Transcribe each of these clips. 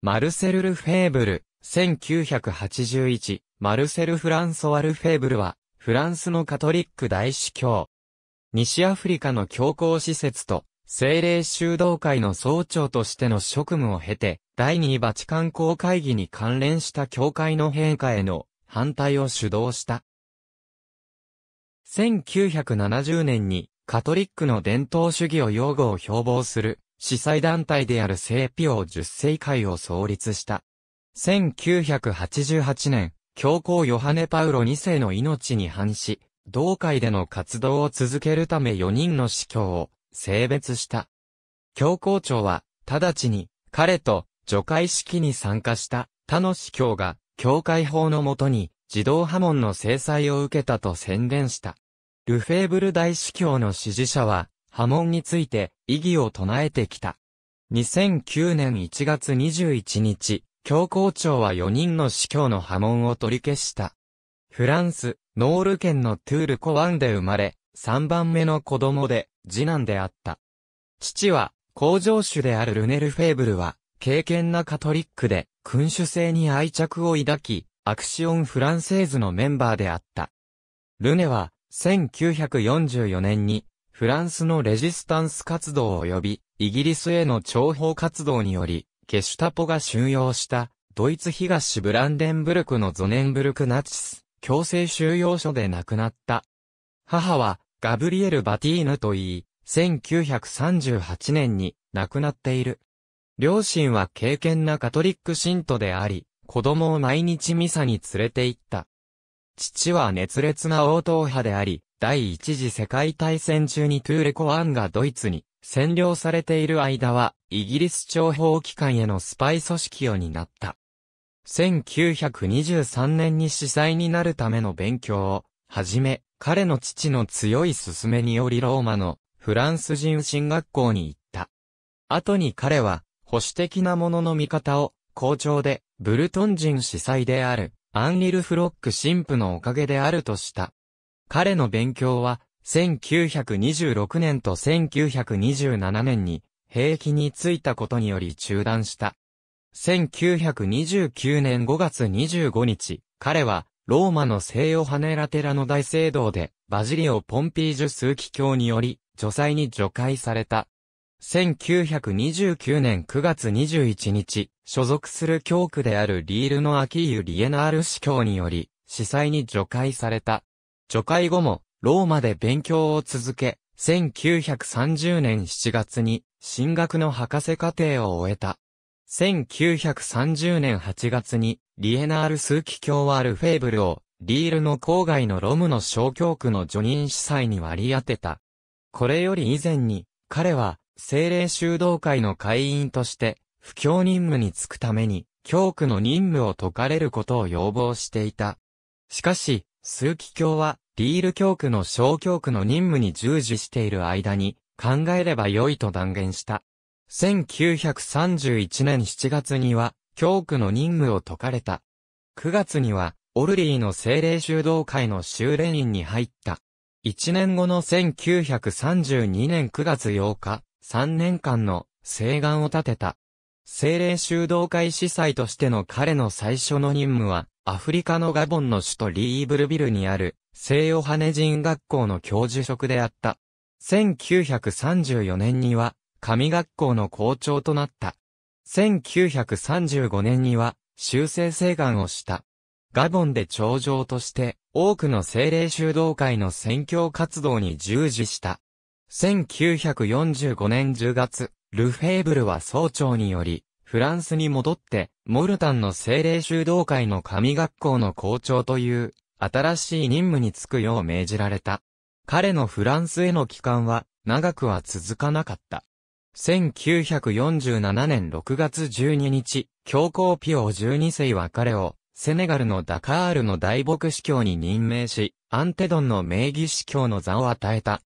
マルセル・ルフェーブル、1981、マルセル・フランソワ・ルフェーブルは、フランスのカトリック大司教。西アフリカの教皇施設と、政令修道会の総長としての職務を経て、第2バチカン公会議に関連した教会の陛下への反対を主導した。1970年に、カトリックの伝統主義を擁護を標榜する、司祭団体である聖ピオ十世会を創立した。1988年、教皇ヨハネ・パウロ2世の命に反し、同会での活動を続けるため4人の司教を性別した。教皇庁は、直ちに、彼と、除会式に参加した他の司教が、教会法のもとに、自動波紋の制裁を受けたと宣言した。ルフェーブル大司教の支持者は、波紋について異議を唱えてきた。2009年1月21日、教皇庁は4人の司教の波紋を取り消した。フランス、ノール県のトゥール・コワンで生まれ、3番目の子供で、次男であった。父は、工場主であるルネル・フェーブルは、敬虔なカトリックで、君主制に愛着を抱き、アクシオン・フランセーズのメンバーであった。ルネは、1944年に、フランスのレジスタンス活動及び、イギリスへの諜報活動により、ケシュタポが収容した、ドイツ東ブランデンブルクのゾネンブルクナチス、強制収容所で亡くなった。母は、ガブリエル・バティーヌといい、1938年に亡くなっている。両親は敬虔なカトリック信徒であり、子供を毎日ミサに連れて行った。父は熱烈な応答派であり、第一次世界大戦中にトゥーレコワンがドイツに占領されている間は、イギリス諜報機関へのスパイ組織を担った。1923年に司祭になるための勉強を、はじめ、彼の父の強い勧めによりローマのフランス人進学校に行った。後に彼は、保守的なものの見方を、校長で、ブルトン人司祭である、アンリル・フロック神父のおかげであるとした。彼の勉強は、1926年と1927年に、兵役に就いたことにより中断した。1929年5月25日、彼は、ローマの西洋ハネラテラの大聖堂で、バジリオ・ポンピージュ数奇教により、女祭に除外された。1929年9月21日、所属する教区であるリールのアキーユ・リエナール司教により、司祭に除外された。除会後も、ローマで勉強を続け、1930年7月に、進学の博士課程を終えた。1930年8月に、リエナール数奇教はルフェーブルを、リールの郊外のロムの小教区の助任司祭に割り当てた。これより以前に、彼は、精霊修道会の会員として、不教任務に就くために、教区の任務を解かれることを要望していた。しかし、数奇教は、リール教区の小教区の任務に従事している間に、考えれば良いと断言した。1931年7月には、教区の任務を解かれた。9月には、オルリーの精霊修道会の修練院に入った。1年後の1932年9月8日、3年間の誓願を立てた。精霊修道会司祭としての彼の最初の任務は、アフリカのガボンの首都リーブルビルにある、西ヨハネ人学校の教授職であった。1934年には、神学校の校長となった。1935年には、修正請願をした。ガボンで長城として、多くの精霊修道会の宣教活動に従事した。1945年10月、ルフェーブルは総長により、フランスに戻って、モルタンの精霊修道会の神学校の校長という、新しい任務に就くよう命じられた。彼のフランスへの帰還は、長くは続かなかった。1947年6月12日、教皇ピオ12世は彼を、セネガルのダカールの大牧師教に任命し、アンテドンの名義司教の座を与えた。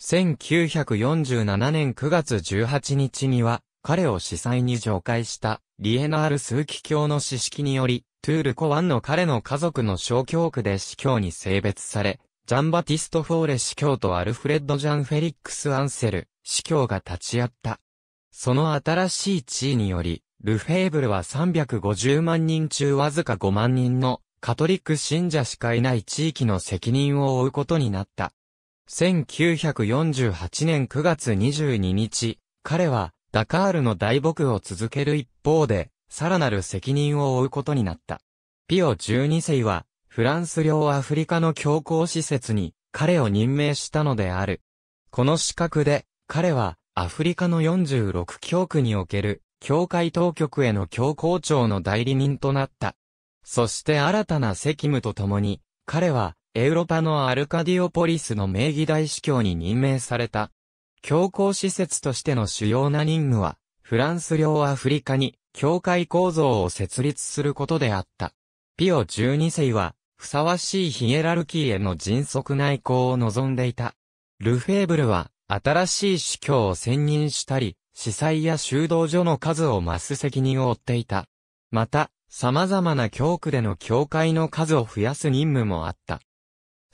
1947年9月18日には、彼を司祭に上外したリエナール数奇教の指式により、トゥール・コワンの彼の家族の小教区で司教に性別され、ジャンバティスト・フォーレ司教とアルフレッド・ジャン・フェリックス・アンセル司教が立ち会った。その新しい地位により、ルフェーブルは350万人中わずか5万人のカトリック信者しかいない地域の責任を負うことになった。1948年9月22日、彼はダカールの大牧を続ける一方で、さらなる責任を負うことになった。ピオ12世は、フランス領アフリカの教皇施設に彼を任命したのである。この資格で、彼はアフリカの46教区における教会当局への教皇庁の代理人となった。そして新たな責務とともに、彼はエウロパのアルカディオポリスの名義大司教に任命された。教皇施設としての主要な任務は、フランス領アフリカに教会構造を設立することであった。ピオ12世は、ふさわしいヒエラルキーへの迅速内向を望んでいた。ルフェーブルは、新しい司教を選任したり、司祭や修道所の数を増す責任を負っていた。また、様々な教区での教会の数を増やす任務もあった。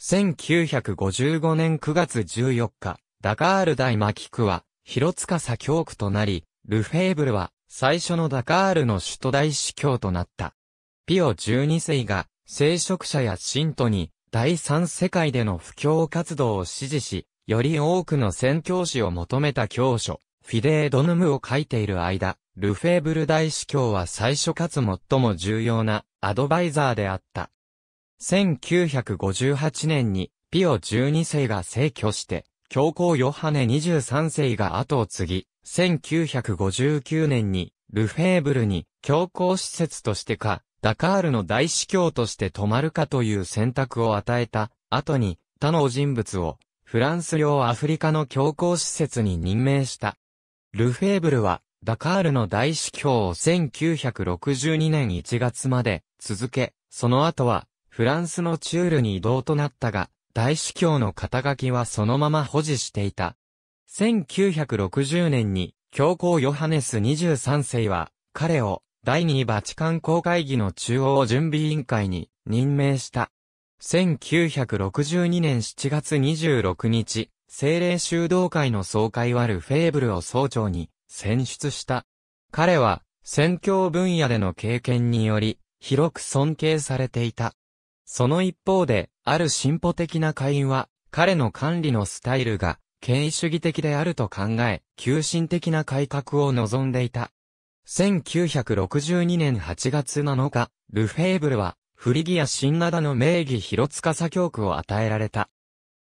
1955年9月14日、ダカール大牧区は、広塚左京区となり、ルフェーブルは、最初のダカールの首都大司教となった。ピオ12世が、聖職者や信徒に、第三世界での布教活動を支持し、より多くの宣教師を求めた教書、フィデードヌムを書いている間、ルフェーブル大司教は最初かつ最も重要なアドバイザーであった。1958年にピオ12世が逝去して、教皇ヨハネ23世が後を継ぎ、1959年にルフェーブルに教皇施設としてか、ダカールの大司教として泊まるかという選択を与えた後に他の人物をフランス領アフリカの教皇施設に任命した。ルフェーブルはダカールの大司教を1962年1月まで続け、その後はフランスのチュールに移動となったが、大司教の肩書きはそのまま保持していた。1960年に教皇ヨハネス23世は彼を第2バチカン公会議の中央準備委員会に任命した。1962年7月26日、精霊修道会の総会はルフェーブルを総長に選出した。彼は、宣教分野での経験により、広く尊敬されていた。その一方で、ある進歩的な会員は、彼の管理のスタイルが、権威主義的であると考え、急進的な改革を望んでいた。1962年8月7日、ルフェーブルは、フリギア新灘の名義広塚左京区を与えられた。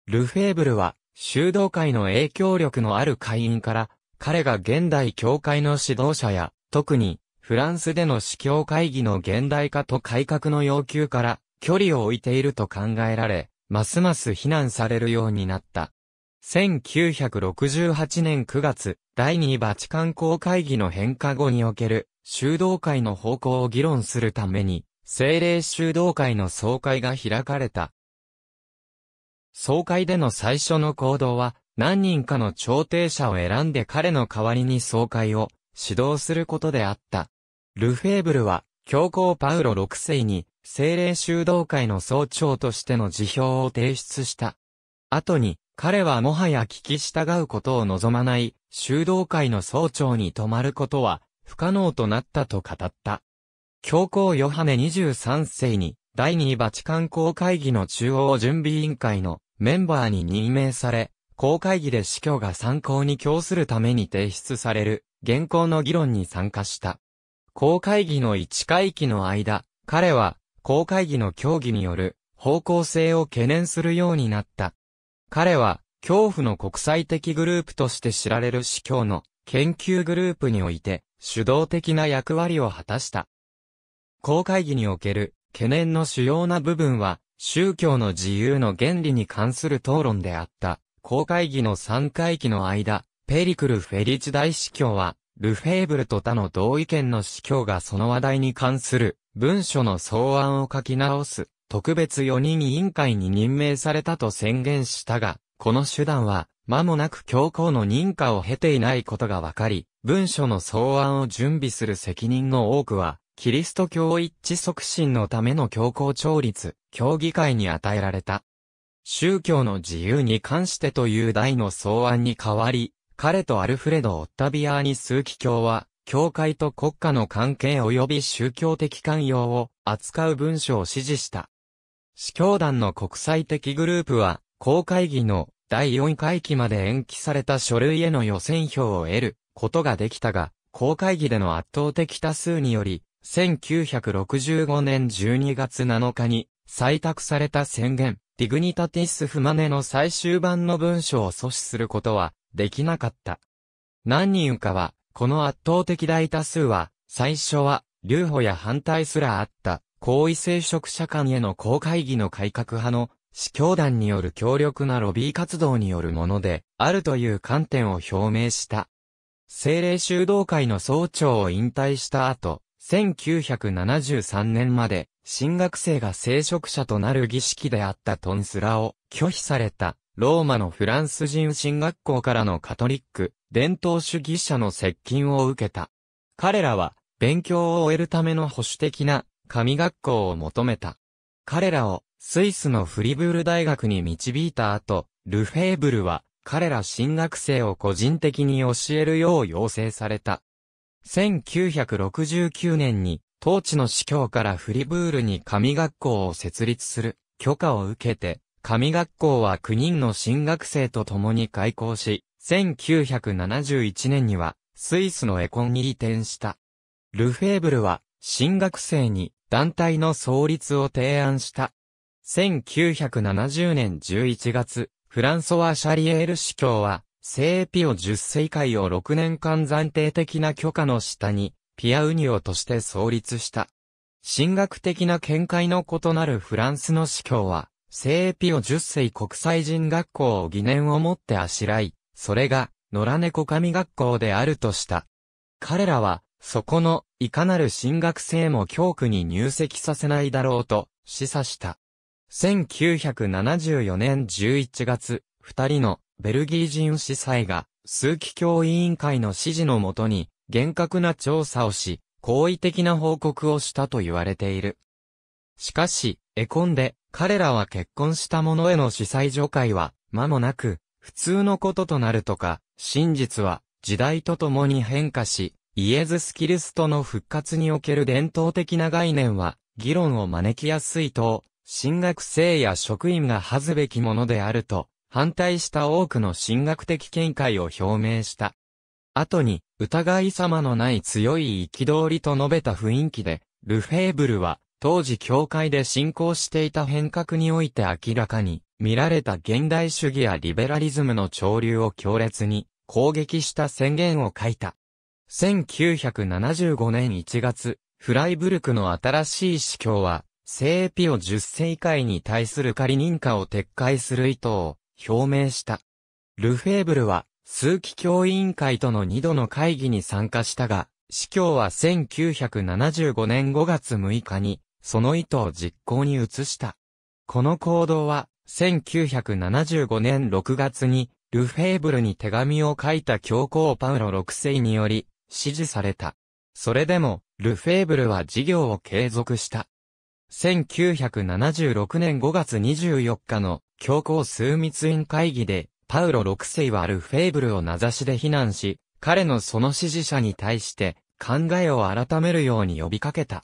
ルフェーブルは、修道会の影響力のある会員から、彼が現代教会の指導者や、特に、フランスでの司教会議の現代化と改革の要求から、距離を置いていると考えられ、ますます非難されるようになった。1968年9月、第2バチカン公会議の変化後における修道会の方向を議論するために、精霊修道会の総会が開かれた。総会での最初の行動は、何人かの調停者を選んで彼の代わりに総会を指導することであった。ルフェーブルは、教皇パウロ6世に、精霊修道会の総長としての辞表を提出した。後に、彼はもはや聞き従うことを望まない、修道会の総長に泊まることは、不可能となったと語った。教皇ヨハネ23世に、第2バチカン公会議の中央準備委員会のメンバーに任命され、公会議で死去が参考に供するために提出される、現行の議論に参加した。公会議の1回期の間、彼は、公会議の協議による方向性を懸念するようになった。彼は、恐怖の国際的グループとして知られる司教の研究グループにおいて主導的な役割を果たした。公会議における懸念の主要な部分は宗教の自由の原理に関する討論であった。公会議の3回期の間、ペリクル・フェリチ大司教は、ルフェーブルと他の同意見の司教がその話題に関する文書の草案を書き直す特別4人委員会に任命されたと宣言したが、この手段は、間もなく教皇の認可を経ていないことが分かり、文書の草案を準備する責任の多くは、キリスト教一致促進のための教皇調律、協議会に与えられた。宗教の自由に関してという大の草案に代わり、彼とアルフレド・オッタビアーニ数奇教は、教会と国家の関係及び宗教的関与を扱う文書を指示した。司教団の国際的グループは、公会議の第4回期まで延期された書類への予選票を得ることができたが、公会議での圧倒的多数により、1965年12月7日に採択された宣言、ディグニタティス・フマネの最終版の文書を阻止することはできなかった。何人かはこの圧倒的大多数は、最初は、留保や反対すらあった、高位聖職者間への公会議の改革派の、司教団による強力なロビー活動によるもので、あるという観点を表明した。政令修道会の総長を引退した後、1973年まで、新学生が聖職者となる儀式であったトンスラを拒否された、ローマのフランス人新学校からのカトリック、伝統主義者の接近を受けた。彼らは、勉強を終えるための保守的な、神学校を求めた。彼らを、スイスのフリブール大学に導いた後、ルフェーブルは、彼ら新学生を個人的に教えるよう要請された。1969年に、当地の司教からフリブールに神学校を設立する許可を受けて、神学校は9人の新学生と共に開校し、1971年には、スイスのエコンに移転した。ルフェーブルは、新学生に団体の創立を提案した。1970年11月、フランソワ・シャリエール司教は、聖ピオ10世会を6年間暫定的な許可の下に、ピアウニオとして創立した。神学的な見解の異なるフランスの司教は、聖ピオ10世国際人学校を疑念を持ってあしらい、それが、野良猫神学校であるとした。彼らは、そこの、いかなる進学生も教区に入籍させないだろうと、示唆した。1974年11月、二人のベルギー人司祭が、数奇教委員会の指示のもとに、厳格な調査をし、好意的な報告をしたと言われている。しかし、絵コンで、彼らは結婚した者への司祭除会は、間もなく、普通のこととなるとか、真実は時代とともに変化し、イエズス・キリストの復活における伝統的な概念は、議論を招きやすいと、神学生や職員が恥ずべきものであると、反対した多くの神学的見解を表明した。後に、疑い様のない強い憤りと述べた雰囲気で、ルフェーブルは、当時教会で信仰していた変革において明らかに見られた現代主義やリベラリズムの潮流を強烈に攻撃した宣言を書いた。1975年1月、フライブルクの新しい司教は、聖ピオ10世以下に対する仮認可を撤回する意図を表明した。ルフェーブルは、数期教委員会との2度の会議に参加したが、司教は1975年5月6日に、その意図を実行に移した。この行動は、1975年6月に、ルフェーブルに手紙を書いた教皇パウロ6世により、支持された。それでも、ルフェーブルは事業を継続した。1976年5月24日の教皇枢密院会議で、パウロ6世はルフェーブルを名指しで非難し、彼のその支持者に対して、考えを改めるように呼びかけた。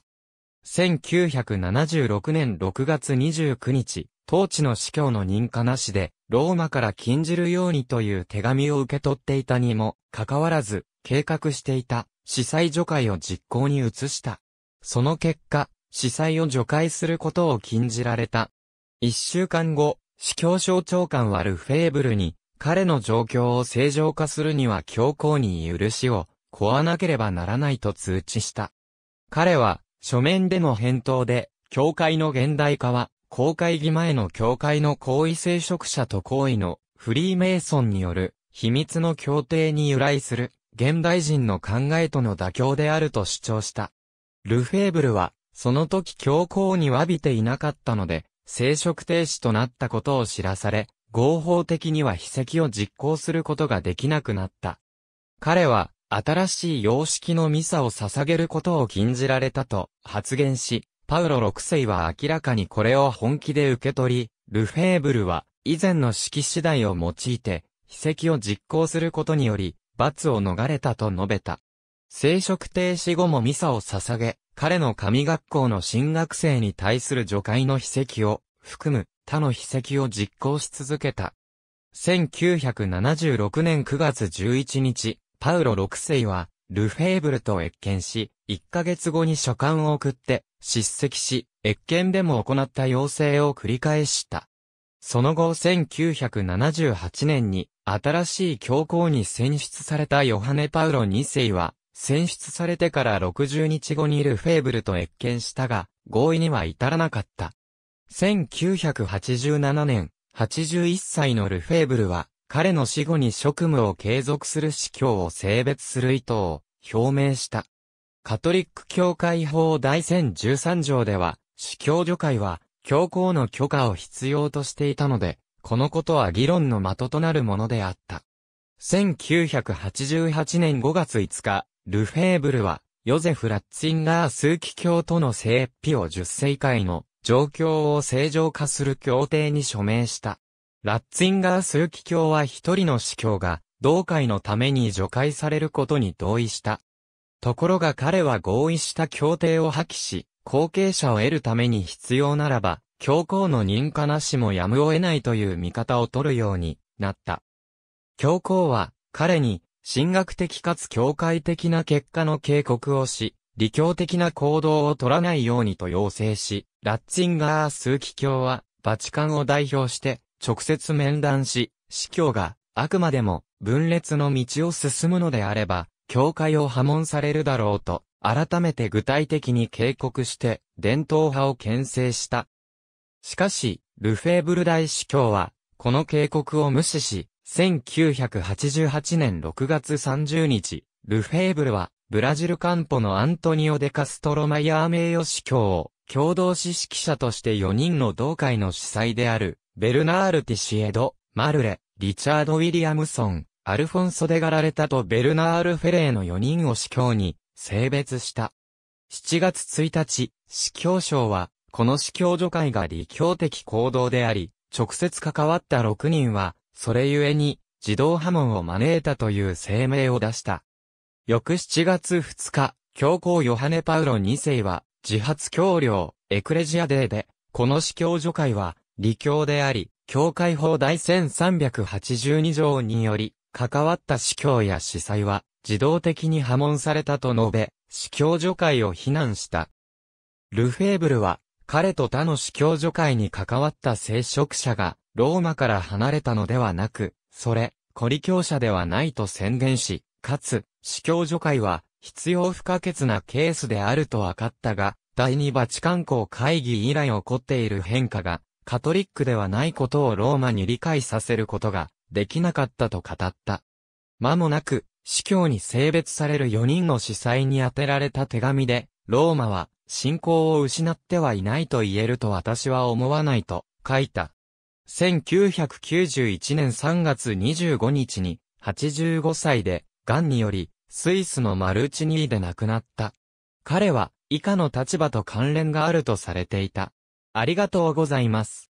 1976年6月29日、当地の司教の認可なしで、ローマから禁じるようにという手紙を受け取っていたにも、かかわらず、計画していた、司祭除会を実行に移した。その結果、司祭を除会することを禁じられた。一週間後、司教省長官はルフェーブルに、彼の状況を正常化するには強行に許しを、壊わなければならないと通知した。彼は、書面での返答で、教会の現代化は、公会議前の教会の行為聖職者と行為のフリーメイソンによる秘密の協定に由来する現代人の考えとの妥協であると主張した。ルフェーブルは、その時教皇に詫びていなかったので、聖職停止となったことを知らされ、合法的には秘籍を実行することができなくなった。彼は、新しい様式のミサを捧げることを禁じられたと発言し、パウロ6世は明らかにこれを本気で受け取り、ルフェーブルは以前の式次第を用いて、秘跡を実行することにより、罰を逃れたと述べた。聖職停止後もミサを捧げ、彼の神学校の新学生に対する除外の秘跡を含む他の秘跡を実行し続けた。1976年9月11日、パウロ6世は、ルフェーブルと越見し、1ヶ月後に書簡を送って、叱責し、越見でも行った要請を繰り返した。その後1978年に、新しい教皇に選出されたヨハネ・パウロ2世は、選出されてから60日後にルフェーブルと越見したが、合意には至らなかった。1987年、81歳のルフェーブルは、彼の死後に職務を継続する司教を性別する意図を表明した。カトリック教会法第1013条では、司教助会は、教皇の許可を必要としていたので、このことは議論の的となるものであった。1988年5月5日、ルフェーブルは、ヨゼフ・ラッツィンガーー。機教との聖ピを十世会の状況を正常化する協定に署名した。ラッツィンガー枢機卿は一人の司教が、同会のために除外されることに同意した。ところが彼は合意した協定を破棄し、後継者を得るために必要ならば、教皇の認可なしもやむを得ないという見方を取るようになった。教皇は彼に神学的かつ教会的な結果の警告をし、理教的な行動を取らないようにと要請し、ラッツィンガー枢機卿はバチカンを代表して直接面談し、司教があくまでも分裂の道を進むのであれば、教会を破門されるだろうと、改めて具体的に警告して、伝統派を牽制した。しかし、ルフェーブル大司教は、この警告を無視し、1988年6月30日、ルフェーブルは、ブラジルカンポのアントニオ・デ・カストロ・マイヤー名誉司教を、共同指揮者として4人の同会の主催である、ベルナール・ティシエド、マルレ、リチャード・ウィリアムソン、アルフォンソ・デガラレタとベルナール・フェレーの4人を司教に性別した。7月1日、司教省は、この司教助会が理教的行動であり、直接関わった6人は、それゆえに、自動波紋を招いたという声明を出した。翌7月2日、教皇ヨハネ・パウロ2世は、自発教領、エクレジアデーで、この司教助会は、理教であり、教会法第1382条により、関わった司教や司祭は、自動的に破門されたと述べ、司教助会を非難した。ルフェーブルは、彼と他の司教助会に関わった聖職者が、ローマから離れたのではなく、それ、コリ教者ではないと宣言し、かつ、司教助会は、必要不可欠なケースであると分かったが、第二バチカン公会議以来起こっている変化が、カトリックではないことをローマに理解させることができなかったと語った。間もなく、司教に性別される4人の司祭に宛てられた手紙で、ローマは信仰を失ってはいないと言えると私は思わないと書いた。1991年3月25日に85歳で、癌により、スイスのマルチニーで亡くなった。彼は、以下の立場と関連があるとされていた。ありがとうございます。